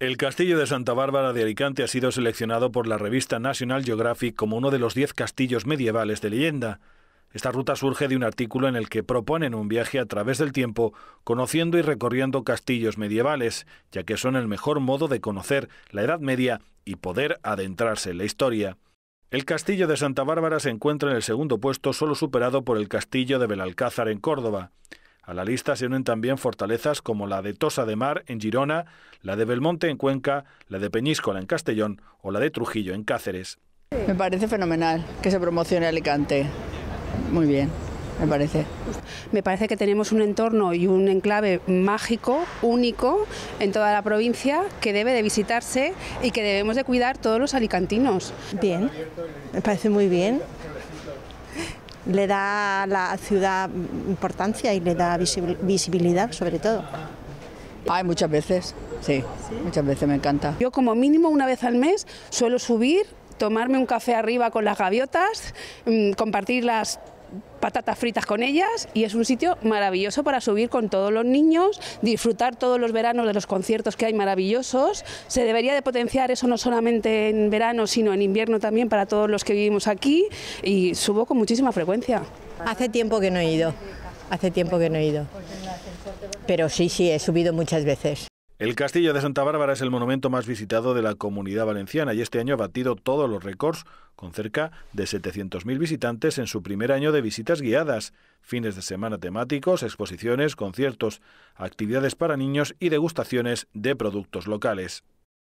El castillo de Santa Bárbara de Alicante ha sido seleccionado por la revista National Geographic como uno de los 10 castillos medievales de leyenda. Esta ruta surge de un artículo en el que proponen un viaje a través del tiempo, conociendo y recorriendo castillos medievales, ya que son el mejor modo de conocer la Edad Media y poder adentrarse en la historia. El castillo de Santa Bárbara se encuentra en el segundo puesto, solo superado por el castillo de Belalcázar en Córdoba. A la lista se unen también fortalezas como la de Tosa de Mar en Girona, la de Belmonte en Cuenca, la de Peñíscola en Castellón o la de Trujillo en Cáceres. Me parece fenomenal que se promocione Alicante. Muy bien me parece. Me parece que tenemos un entorno y un enclave mágico, único, en toda la provincia, que debe de visitarse y que debemos de cuidar todos los alicantinos. Bien, me parece muy bien le da a la ciudad importancia y le da visibilidad sobre todo. Hay muchas veces, sí, sí, muchas veces me encanta. Yo como mínimo una vez al mes suelo subir, tomarme un café arriba con las gaviotas, mm, compartir las patatas fritas con ellas y es un sitio maravilloso para subir con todos los niños, disfrutar todos los veranos de los conciertos que hay maravillosos. Se debería de potenciar eso no solamente en verano, sino en invierno también para todos los que vivimos aquí y subo con muchísima frecuencia. Hace tiempo que no he ido, hace tiempo que no he ido, pero sí, sí, he subido muchas veces. El Castillo de Santa Bárbara es el monumento más visitado de la comunidad valenciana y este año ha batido todos los récords, con cerca de 700.000 visitantes en su primer año de visitas guiadas, fines de semana temáticos, exposiciones, conciertos, actividades para niños y degustaciones de productos locales.